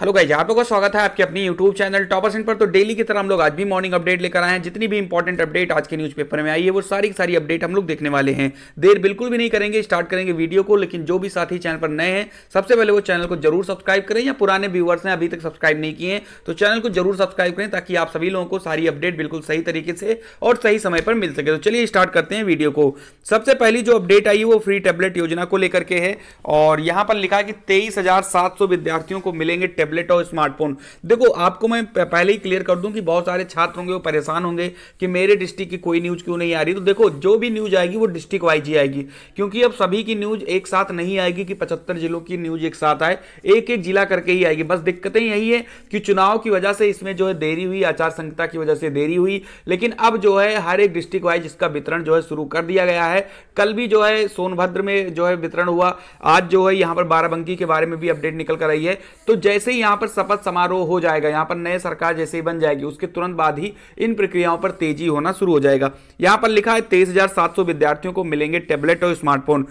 hello guys आप लोगों का स्वागत है आपके अपने यूट्यूब चैनल टॉपर सेंट पर तो डेली की तरह हम लोग आज भी मॉर्निंग अपडेट लेकर आए हैं जितनी भी इंपॉर्टेंट अपडेट आज के न्यूज़पेपर में आई है वो सारी की सारी अपडेट हम लोग देखने वाले हैं देर बिल्कुल भी नहीं करेंगे स्टार्ट करेंगे वीडियो को लेकिन जो भी साथी चैनल पर नए हैं सबसे पहले वो चैनल को जरूर सब्सक्राइब करें या पुराने व्यूवर्स ने अभी तक सब्सक्राइब नहीं किए हैं तो चैनल को जरूर सब्सक्राइब करें ताकि आप सभी लोगों को सारी अपडेट बिल्कुल सही तरीके से और सही समय पर मिल सके तो चलिए स्टार्ट करते हैं वीडियो को सबसे पहली जो अपडेट आई है वो फ्री टेबलेट योजना को लेकर के है और यहाँ पर लिखा है कि तेईस विद्यार्थियों को मिलेंगे टैबलेट और स्मार्टफोन देखो आपको मैं पहले ही क्लियर कर दूं कि बहुत सारे छात्र होंगे वो परेशान होंगे कि मेरे डिस्ट्रिक्ट की कोई न्यूज़ क्यों नहीं आ रही तो देखो जो भी न्यूज़ आएगी वो डिस्ट्रिक्ट वाइज ही आएगी क्योंकि अब सभी की न्यूज़ एक साथ नहीं आएगी कि पचहत्तर जिलों की न्यूज़ एक साथ आए एक एक जिला करके ही आएगी बस दिक्कतें यही है कि चुनाव की वजह से इसमें जो है देरी हुई आचार संहिता की वजह से देरी हुई लेकिन अब जो है हर एक डिस्ट्रिक्ट वाइज इसका वितरण जो है शुरू कर दिया गया है कल भी जो है सोनभद्र में जो है वितरण हुआ आज जो है यहां पर बाराबंकी के बारे में भी अपडेट निकल कर आई है तो जैसे ही यहां पर शपथ समारोह हो जाएगा यहां पर नए सरकार जैसे ही बन जाएगी उसके तुरंत बाद ही इन प्रक्रियाओं पर तेजी होना शुरू हो जाएगा यहां पर लिखा है तेईस विद्यार्थियों को मिलेंगे टैबलेट और स्मार्टफोन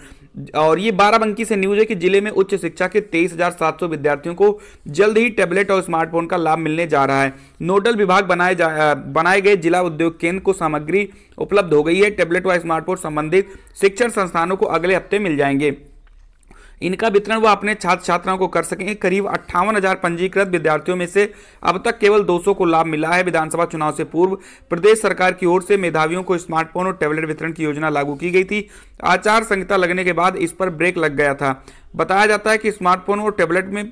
और ये बाराबंकी से न्यूज है कि जिले में उच्च शिक्षा के 23,700 विद्यार्थियों को जल्द ही टैबलेट और स्मार्टफोन का लाभ मिलने जा रहा है नोडल विभाग बनाए बनाए गए जिला उद्योग केंद्र को सामग्री उपलब्ध हो गई है टैबलेट व स्मार्टफोन संबंधित शिक्षण संस्थानों को अगले हफ्ते मिल जाएंगे इनका वितरण वह अपने छात्र छात्राओं को कर सकेंगे करीब अट्ठावन हजार पंजीकृत विद्यार्थियों में से अब तक केवल 200 को लाभ मिला है विधानसभा चुनाव से पूर्व प्रदेश सरकार की ओर से मेधावियों को स्मार्टफोन और टैबलेट वितरण की योजना लागू की गई थी आचार संहिता लगने के बाद इस पर ब्रेक लग गया था बताया जाता है कि स्मार्टफोन और टैबलेट में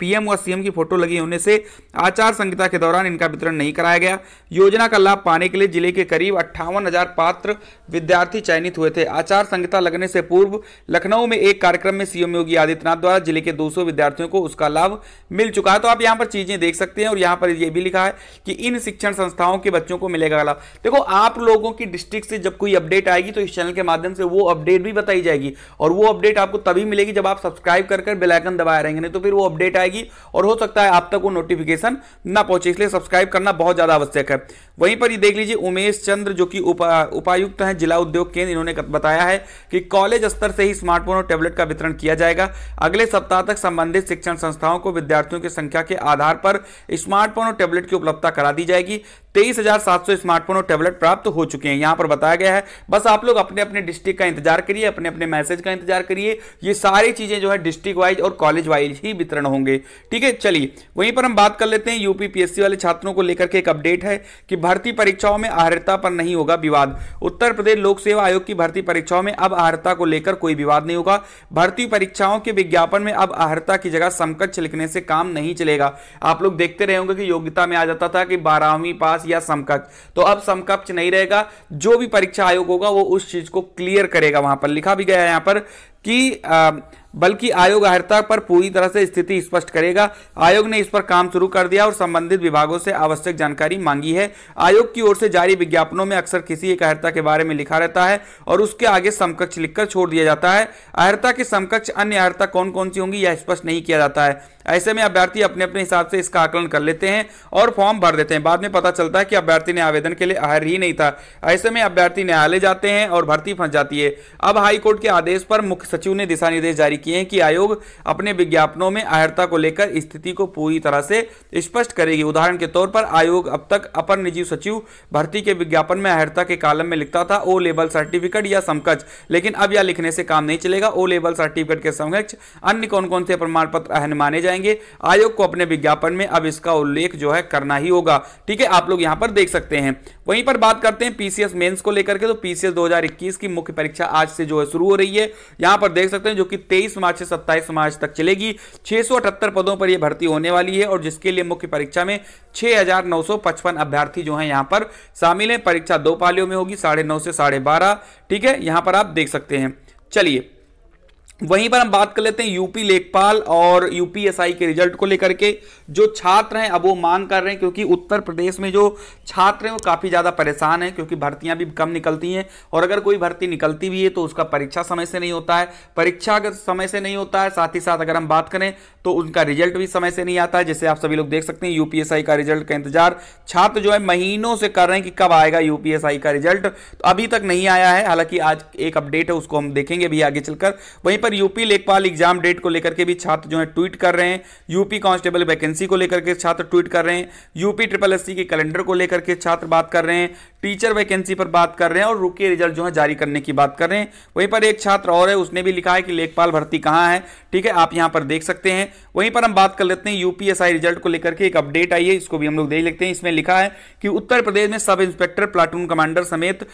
पीएम व सीएम की फोटो लगी होने से आचार संहिता के दौरान इनका वितरण नहीं कराया गया योजना का लाभ पाने के लिए जिले के करीब अट्ठावन हजार पात्र विद्यार्थी चयनित हुए थे आचार संहिता लगने से पूर्व लखनऊ में एक कार्यक्रम में सीएम योगी आदित्यनाथ द्वारा जिले के 200 विद्यार्थियों को उसका लाभ मिल चुका है तो आप यहाँ पर चीजें देख सकते हैं और यहाँ पर यह भी लिखा है कि इन शिक्षण संस्थाओं के बच्चों को मिलेगा लाभ देखो आप लोगों की डिस्ट्रिक्ट से जब कोई अपडेट आएगी तो इस चैनल के माध्यम से वो अपडेट भी बताई जाएगी और वो अपडेट आपको तभी मिलेगी जब आप सब्सक्राइब कर बेलाइकन दबाए रहेंगे नहीं तो फिर वो अपडेट अपडेट आएगी और हो सकता है आप तक वो नोटिफिकेशन ना पहुंचे इसलिए सब्सक्राइब करना बहुत ज़्यादा आवश्यक है वहीं पर ये देख लीजिए उमेश चंद्र जो कि उपा, उपायुक्त हैं जिला उद्योग केंद्र इन्होंने बताया है कि कॉलेज स्तर से ही स्मार्टफोन और टैबलेट का वितरण किया जाएगा अगले सप्ताह तक संबंधित शिक्षण संस्थाओं को विद्यार्थियों की संख्या के आधार पर स्मार्टफोन और टैबलेट की उपलब्धता करा दी जाएगी तेईस हजार सात सौ स्मार्टफोन और टैबलेट प्राप्त हो चुके हैं यहाँ पर बताया गया है बस आप लोग अपने अपने डिस्ट्रिक्ट का इंतजार करिए अपने अपने मैसेज का इंतजार करिए ये सारी चीज़ें जो है डिस्ट्रिक्ट वाइज और कॉलेज वाइज ही वितरण होंगे ठीक है चलिए वहीं पर हम बात कर लेते हैं यूपीपीएससी वाले छात्रों को लेकर के एक अपडेट है कि भर्ती परीक्षाओं में आहरता पर नहीं होगा विवाद उत्तर प्रदेश लोक सेवा आयोग की भर्ती परीक्षाओं में अब आहरता को लेकर कोई विवाद नहीं होगा भर्ती परीक्षाओं के विज्ञापन में अब आहरता की जगह समकक्ष लिखने से काम नहीं चलेगा आप लोग देखते रहे होंगे कि योग्यता में आ जाता था कि बारहवीं पास या समकक्ष तो अब समकक्ष नहीं रहेगा जो भी परीक्षा आयोग होगा वो उस चीज को क्लियर करेगा वहां पर लिखा भी गया है यहां पर कि बल्कि आयोग अहर्ता पर पूरी तरह से स्थिति स्पष्ट करेगा आयोग ने इस पर काम शुरू कर दिया और संबंधित विभागों से आवश्यक जानकारी मांगी है आयोग की ओर से जारी विज्ञापनों में अक्सर किसी एक अहर्ता के बारे में लिखा रहता है और उसके आगे समकक्ष लिखकर छोड़ दिया जाता है अहर्ता के समकक्ष अन्य अहर्ता कौन कौन सी होंगी यह स्पष्ट नहीं किया जाता है ऐसे में अभ्यर्थी अपने अपने हिसाब से इसका आकलन कर लेते हैं और फॉर्म भर देते हैं बाद में पता चलता है कि अभ्यर्थी ने आवेदन के लिए अहर ही नहीं था ऐसे में अभ्यर्थी न्यायालय जाते हैं और भर्ती फंस जाती है अब हाईकोर्ट के आदेश पर मुख्य सचिव ने दिशा निर्देश जारी किए हैं कि आयोग अपने विज्ञापनों में अहर्ता को लेकर स्थिति को पूरी तरह से स्पष्ट करेगी उदाहरण के तौर पर आयोग अब तक अपर निजी सचिव भर्ती के विज्ञापन में अहर्ता के कालम में लिखता था ओ लेवल सर्टिफिकेट या समकक्ष लेकिन अब यह लिखने से काम नहीं चलेगा ओ लेवल सर्टिफिकेट के समकक्ष अन्य कौन कौन से प्रमाण पत्र अहन माने जाएंगे आयोग को अपने विज्ञापन में अब इसका उल्लेख जो है करना ही होगा ठीक है आप लोग यहां पर देख सकते हैं वहीं पर बात करते हैं पीसीएस मेंस को लेकर के तो पीसीएस 2021 की मुख्य परीक्षा आज से जो है शुरू हो रही है यहां पर देख सकते हैं जो कि 23 मार्च से 27 मार्च तक चलेगी छह पदों पर यह भर्ती होने वाली है और जिसके लिए मुख्य परीक्षा में 6,955 अभ्यर्थी जो हैं यहां पर शामिल हैं परीक्षा दो पालियों में होगी साढ़े नौ से साढ़े बारह ठीक है यहां पर आप देख सकते हैं चलिए वहीं पर हम बात कर लेते हैं यूपी लेखपाल और यूपीएसआई के रिजल्ट को लेकर के जो छात्र हैं अब वो मांग कर रहे हैं क्योंकि उत्तर प्रदेश में जो छात्र हैं वो काफ़ी ज़्यादा परेशान हैं क्योंकि भर्तियां भी कम निकलती हैं और अगर कोई भर्ती निकलती भी है तो उसका परीक्षा समय से नहीं होता है परीक्षा अगर समय से नहीं होता है साथ ही साथ अगर हम बात करें तो उनका रिजल्ट भी समय से नहीं आता है जैसे आप सभी लोग देख सकते हैं यूपीएसआई का रिजल्ट का इंतजार छात्र जो है महीनों से कर रहे हैं कि कब आएगा यूपीएसआई का रिजल्ट तो अभी तक नहीं आया है हालांकि आज एक अपडेट है उसको हम देखेंगे भी आगे चलकर वहीं पर यूपी लेखपाल एग्जाम डेट को लेकर के भी छात्र जो है ट्वीट कर रहे हैं यूपी कांस्टेबल वैकेंसी को लेकर के छात्र ट्वीट कर रहे हैं यूपी ट्रिपल एस के कैलेंडर को लेकर के छात्र बात कर रहे हैं टीचर वैकेंसी पर बात कर रहे हैं और रुके रिजल्ट जो है जारी करने की बात कर रहे हैं वहीं पर एक छात्र और है उसने भी लिखा है कि लेखपाल भर्ती कहाँ है ठीक है आप यहाँ पर देख सकते हैं वहीं पर हम बात कर लेते हैं यूपीएसआई रिजल्ट को लेकर के एक अपडेट आई है इसको भी हम लोग देख लेते हैं इसमें लिखा है कि उत्तर प्रदेश में सब इंस्पेक्टर प्लाटून कमांडर समेत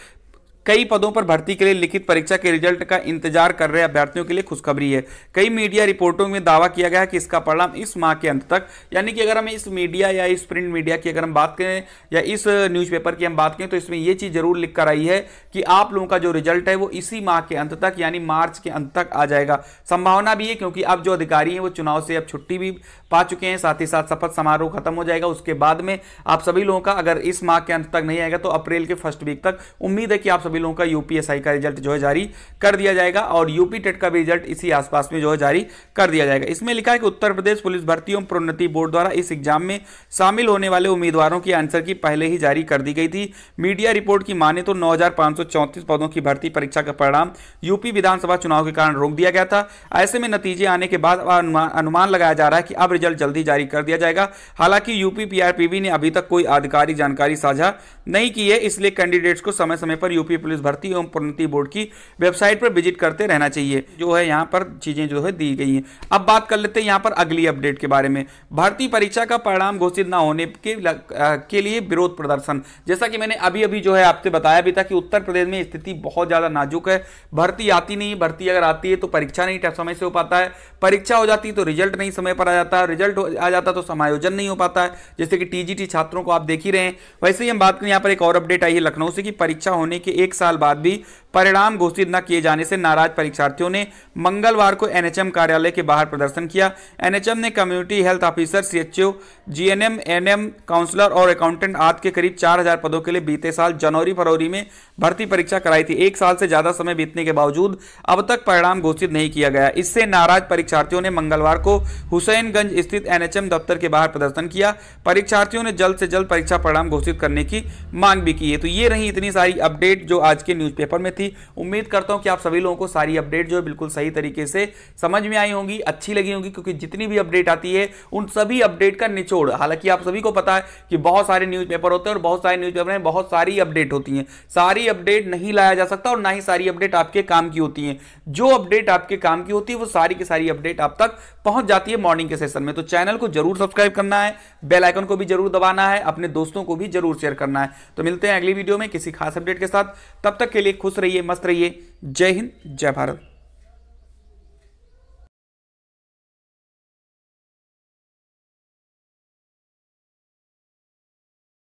कई पदों पर भर्ती के लिए लिखित परीक्षा के रिजल्ट का इंतजार कर रहे अभ्यर्थियों के लिए खुशखबरी है कई मीडिया रिपोर्टों में दावा किया गया है कि इसका परिणाम इस माह के अंत तक यानी कि अगर हम इस मीडिया या इस प्रिंट मीडिया की अगर हम बात करें या इस न्यूज़पेपर की हम बात करें तो इसमें यह चीज़ जरूर लिख कर आई है कि आप लोगों का जो रिजल्ट है वो इसी माह के अंत तक यानी मार्च के अंत तक आ जाएगा संभावना भी है क्योंकि अब जो अधिकारी हैं वो चुनाव से अब छुट्टी भी पा चुके हैं साथ ही साथ शपथ समारोह खत्म हो जाएगा उसके बाद में आप सभी लोगों का अगर इस माह के अंत तक नहीं आएगा तो अप्रैल के फर्स्ट वीक तक उम्मीद है कि आप सभी लोगों का यूपीएसआई का रिजल्ट जो है जारी कर दिया जाएगा और यूपी टेट e का भी रिजल्ट इसी आसपास में जो है जारी कर दिया जाएगा इसमें लिखा है कि उत्तर प्रदेश पुलिस भर्ती एवं प्रोन्नति बोर्ड द्वारा इस एग्जाम में शामिल होने वाले उम्मीदवारों की आंसर की पहले ही जारी कर दी गई थी मीडिया रिपोर्ट की माने तो नौ पदों की भर्ती परीक्षा का परिणाम यूपी विधानसभा चुनाव के कारण रोक दिया गया था ऐसे में नतीजे आने के बाद अनुमान लगाया जा रहा है कि अब रिजल्ट जल्दी जारी कर दिया जाएगा हालांकि यूपी पीआरपीबी ने अभी तक कोई आधिकारिक जानकारी साझा नहीं की है इसलिए कैंडिडेट्स को समय समय पर यूपी पुलिस भर्ती एवं प्रोन्नति बोर्ड की वेबसाइट पर विजिट करते रहना चाहिए जो है यहाँ पर चीज़ें जो है दी गई हैं अब बात कर लेते हैं यहाँ पर अगली अपडेट के बारे में भर्ती परीक्षा का परिणाम घोषित न होने के लग, आ, के लिए विरोध प्रदर्शन जैसा कि मैंने अभी अभी जो है आपसे बताया भी था कि उत्तर प्रदेश में स्थिति बहुत ज़्यादा नाजुक है भर्ती आती नहीं भर्ती अगर आती है तो परीक्षा नहीं समय से हो पाता है परीक्षा हो जाती है तो रिजल्ट नहीं समय पर आ जाता है रिजल्ट आ जाता तो समायोजन नहीं हो पाता है जैसे कि टीजीटी छात्रों को आप देख ही रहे हैं वैसे ही हम बात करें यहाँ पर एक और अपडेट आई है लखनऊ से कि परीक्षा होने के एक एक साल बाद भी परिणाम घोषित न किए जाने से नाराज परीक्षार्थियों ने मंगलवार को एनएचएम कार्यालय के बाहर प्रदर्शन किया एनएचएम ने community health officer CHO GNM NM counsellor और अकाउंटेंट आदि के करीब 4000 पदों के लिए बीते साल जनवरी फरवरी में भर्ती परीक्षा कराई थी एक साल से ज्यादा समय बीतने के बावजूद अब तक परिणाम घोषित नहीं किया गया इससे नाराज परीक्षार्थियों ने मंगलवार को हुसैनगंज स्थित एनएचएम दफ्तर के बाहर प्रदर्शन किया परीक्षार्थियों ने जल्द से जल्द परीक्षा परिणाम घोषित करने की मांग भी की है तो ये रही इतनी सारी अपडेट जो आज के न्यूज़पेपर में थी उम्मीद करता हूँ कि आप सभी लोगों को सारी अपडेट जो है बिल्कुल सही तरीके से समझ में आई होंगी अच्छी लगी होंगी क्योंकि जितनी भी अपडेट आती है उन सभी अपडेट का निचोड़ हालांकि आप सभी को पता है कि बहुत सारे न्यूज़पेपर होते हैं और बहुत सारे न्यूज़पेपर में बहुत सारी अपडेट होती हैं सारी अपडेट नहीं लाया जा सकता और ना ही सारी अपडेट आपके काम की होती हैं जो अपडेट आपके काम की होती है वो सारी की सारी अपडेट आप तक पहुंच जाती है मॉर्निंग के सेशन में तो चैनल को जरूर सब्सक्राइब करना है बेल आइकन को भी जरूर दबाना है अपने दोस्तों को भी जरूर शेयर करना है तो मिलते हैं अगली वीडियो में किसी खास अपडेट के साथ तब तक के लिए खुश रहिए मस्त रहिए जय हिंद जय भारत